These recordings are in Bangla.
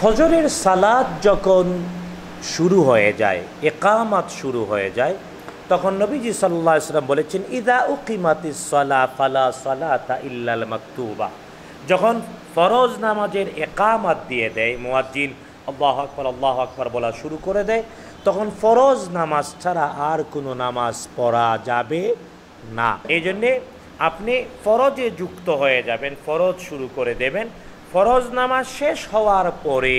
ফজরের সালাদ যখন শুরু হয়ে যায় একামাত শুরু হয়ে যায় তখন নবীজি সাল্লাহ ইসলাম বলেছেন ইদা উকিমাতি সলা ফালা তা ইল্লাল মাকতুবা যখন ফরজ নামাজের একামাত দিয়ে দেয় মোয়াজ্জিন আল্লাহ আকবর আল্লাহ আকবর বলা শুরু করে দেয় তখন ফরজ নামাজ ছাড়া আর কোনো নামাজ পড়া যাবে না এই জন্যে আপনি ফরজে যুক্ত হয়ে যাবেন ফরজ শুরু করে দেবেন ফরজ নামাজ শেষ হওয়ার পরে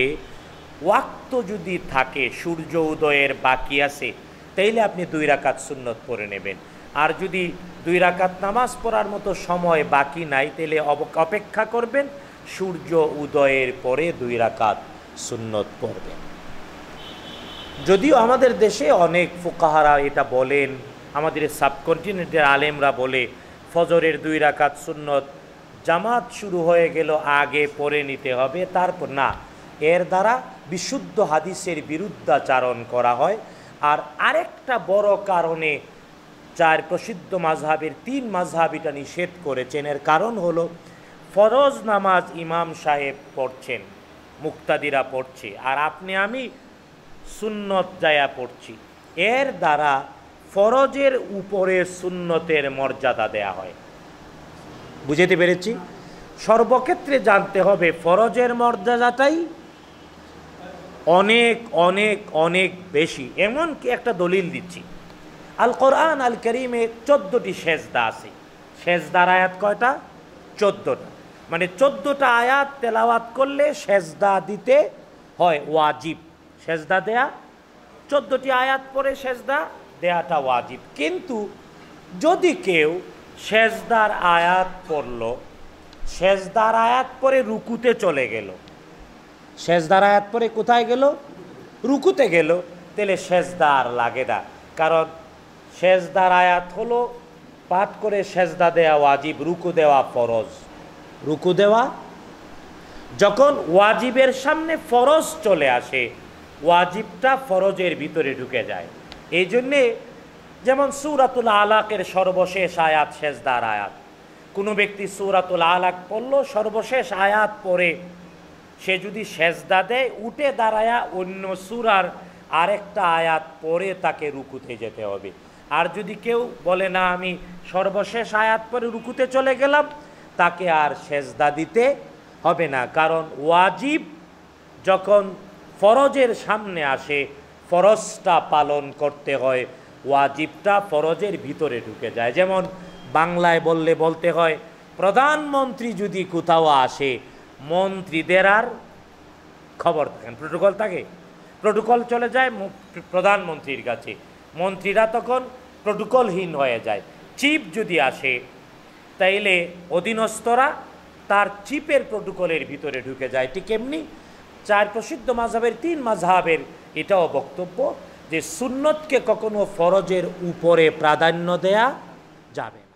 ওয়াক্ত যদি থাকে সূর্য উদয়ের বাকি আছে তাইলে আপনি দুই রাকাত সুন্নত পরে নেবেন আর যদি দুই রাকাত নামাজ পড়ার মতো সময় বাকি নাই তাহলে অপেক্ষা করবেন সূর্য উদয়ের পরে দুই রাকাত সুন্নত পড়বেন যদিও আমাদের দেশে অনেক ফুকাহারা এটা বলেন আমাদের সাবকন্টিনেন্টের আলেমরা বলে ফজরের দুই রাকাত সুন্নত জামাত শুরু হয়ে গেল আগে পরে নিতে হবে তারপর না এর দ্বারা বিশুদ্ধ হাদিসের বিরুদ্ধাচারণ করা হয় আর আরেকটা বড় কারণে চার প্রসিদ্ধ মাঝহাবের তিন মাঝহাবিটা নিষেধ করেছেন এর কারণ হল ফরজ নামাজ ইমাম সাহেব পড়ছেন মুক্তাদিরা পড়ছে আর আপনি আমি সুন্নত জায়া পড়ছি এর দ্বারা ফরজের উপরে সুন্নতের মর্যাদা দেয়া হয় বুঝাতে পেরেছি সর্বক্ষেত্রে জানতে হবে ফরজের মর্যাদাটাই অনেক অনেক অনেক বেশি এমনকি একটা দলিল দিচ্ছি আল কোরআন আল করিমে চোদ্দোটি সেজদা আছে সেজদার আয়াত কয়টা চোদ্দোটা মানে চোদ্দোটা আয়াত তেলাওয়াত করলে সেজদা দিতে হয় ওয়াজিব সেজদা দেয়া চোদ্দোটি আয়াত পরে সেজদা দেয়াটা ওয়াজিব কিন্তু যদি কেউ সেজদার আয়াত পড়ল সেজদার আয়াত পরে রুকুতে চলে গেল সেজদার আয়াত পরে কোথায় গেল রুকুতে গেল তাহলে সেজদার লাগে না কারণ সেজদার আয়াত হলো পাঠ করে সেজদা দেওয়া ওয়াজিব রুকু দেওয়া ফরজ রুকু দেওয়া যখন ওয়াজিবের সামনে ফরজ চলে আসে ওয়াজিবটা ফরজের ভিতরে ঢুকে যায় এই জন্যে যেমন সুরাতুল আলাকের সর্বশেষ আয়াত শেষদার আয়াত কোনো ব্যক্তি সুরাতুল আলাক পড়ল সর্বশেষ আয়াত পরে সে যদি সেজদা দেয় উঠে দাঁড়ায়া অন্য সুরার আরেকটা আয়াত পরে তাকে রুকুতে যেতে হবে আর যদি কেউ বলে না আমি সর্বশেষ আয়াত পরে রুকুতে চলে গেলাম তাকে আর সেজদা দিতে হবে না কারণ ওয়াজিব যখন ফরজের সামনে আসে ফরজটা পালন করতে হয় ওয়াজিবটা ফরজের ভিতরে ঢুকে যায় যেমন বাংলায় বললে বলতে হয় প্রধানমন্ত্রী যদি কোথাও আসে মন্ত্রীদের আর খবর থাকেন প্রোটোকল থাকে প্রোটোকল চলে যায় প্রধানমন্ত্রীর কাছে মন্ত্রীরা তখন প্রোটোকলহীন হয়ে যায় চিপ যদি আসে তাইলে অধীনস্থরা তার চিপের প্রোটোকলের ভিতরে ঢুকে যায় ঠিক এমনি চার প্রসিদ্ধ মাঝহের তিন মাঝহের এটাও বক্তব্য যে সুন্নতকে কখনো ফরজের উপরে প্রাধান্য দেয়া যাবে